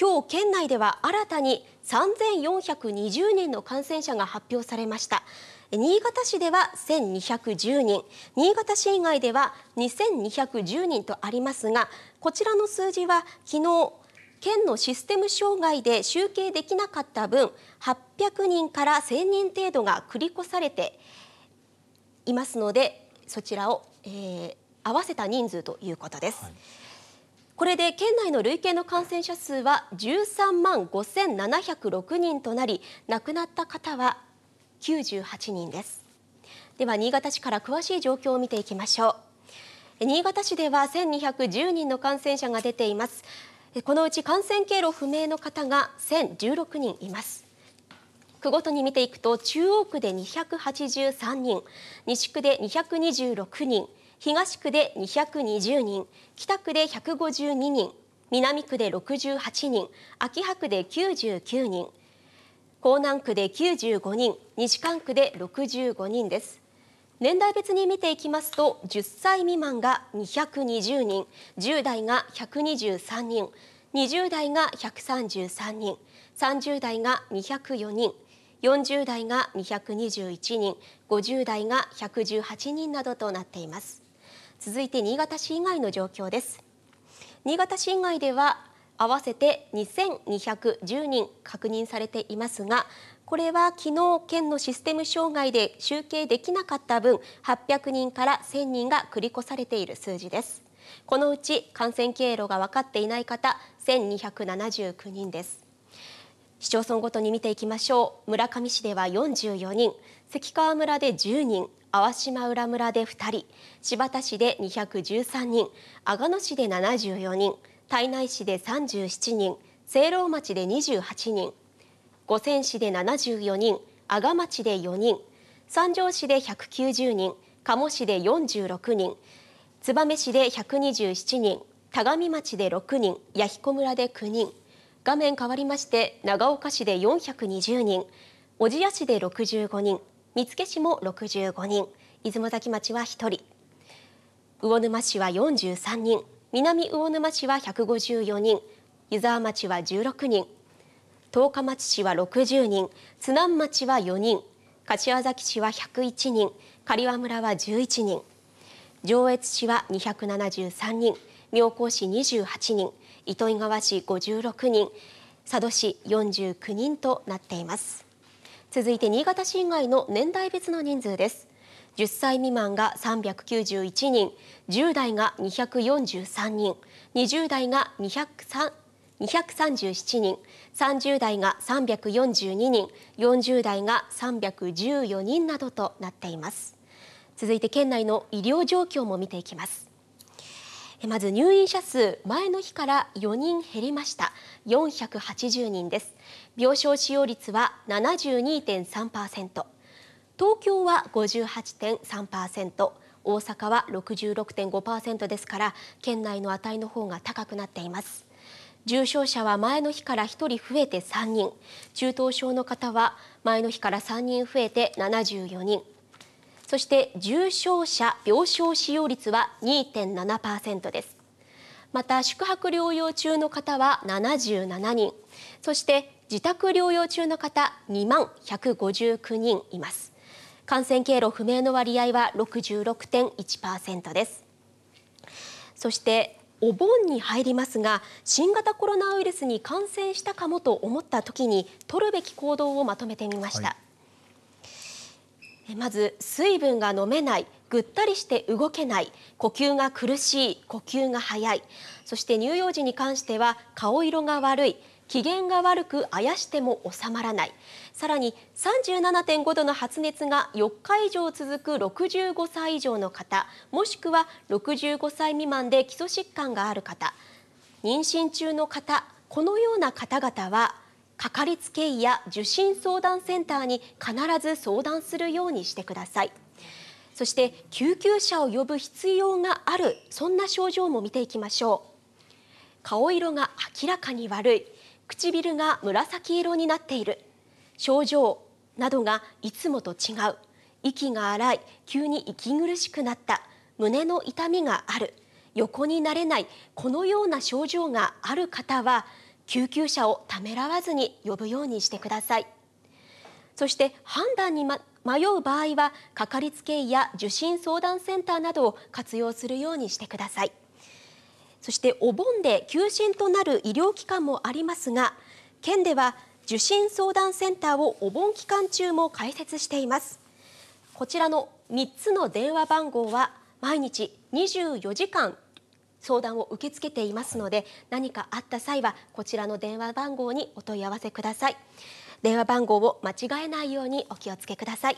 今日県内では新たに3420人の感染者が発表されました新潟市では1210人新潟市以外では2210人とありますがこちらの数字は昨日県のシステム障害で集計できなかった分800人から1000人程度が繰り越されていますのでそちらを、えー、合わせた人数ということです。はいこれで県内の累計の感染者数は13万5706人となり亡くなった方は98人ですでは新潟市から詳しい状況を見ていきましょう新潟市では1210人の感染者が出ていますこのうち感染経路不明の方が1016人います区ごとに見ていくと中央区で283人西区で226人東区で220人、北区で152人、南区で68人、秋葉区で99人、江南区で95人、西関区で65人です。年代別に見ていきますと10歳未満が220人10代が123人20代が133人30代が204人40代が221人50代が118人などとなっています。続いて新潟市以外の状況です新潟市以外では合わせて2210人確認されていますがこれは昨日県のシステム障害で集計できなかった分800人から1000人が繰り越されている数字ですこのうち感染経路が分かっていない方1279人です市町村ごとに見ていきましょう村上市では44人関川村で10人粟島浦村で2人新発田市で213人阿賀野市で74人胎内市で37人聖籠町で28人五泉市で74人阿賀町で4人三条市で190人鴨市で46人燕市で127人田上町で6人弥彦村で9人画面変わりまして長岡市で420人小千谷市で65人見附市も65人出雲崎町は1人魚沼市は43人南魚沼市は154人湯沢町は16人十日町市は60人津南町は4人柏崎市は101人刈羽村は11人上越市は273人妙高市28人糸魚川市56人佐渡市49人となっています。続いて新潟市以外の年代別の人数です10歳未満が391人10代が243人20代が203 237人30代が342人40代が314人などとなっています続いて県内の医療状況も見ていきますまず入院者数前の日から4人減りました480人です病床使用率は72.3%東京は58.3%大阪は66.5%ですから県内の値の方が高くなっています重症者は前の日から1人増えて3人中等症の方は前の日から3人増えて74人そして重症者病床使用率は2.7%ですまた宿泊療養中の方は77人そして自宅療養中の方2万159人います感染経路不明の割合は66.1%ですそしてお盆に入りますが新型コロナウイルスに感染したかもと思った時に取るべき行動をまとめてみました、はい、まず水分が飲めないぐったりして動けない呼吸が苦しい呼吸が早いそして乳幼児に関しては顔色が悪い機嫌が悪くあやしても収まらないさらに37.5度の発熱が4日以上続く65歳以上の方もしくは65歳未満で基礎疾患がある方妊娠中の方このような方々はかかりつけ医や受診相談センターに必ず相談するようにしてください。そして救急車を呼ぶ必要があるそんな症状も見ていきましょう顔色が明らかに悪い唇が紫色になっている症状などがいつもと違う息が荒い急に息苦しくなった胸の痛みがある横になれないこのような症状がある方は救急車をためらわずに呼ぶようにしてくださいそして判断に、ま、迷う場合はかかりつけ医や受診相談センターなどを活用するようにしてください。そしてお盆で休診となる医療機関もありますが県では受診相談センターをお盆期間中も開設していますこちらの3つの電話番号は毎日24時間相談を受け付けていますので何かあった際はこちらの電話番号にお問い合わせください電話番号を間違えないようにお気をつけください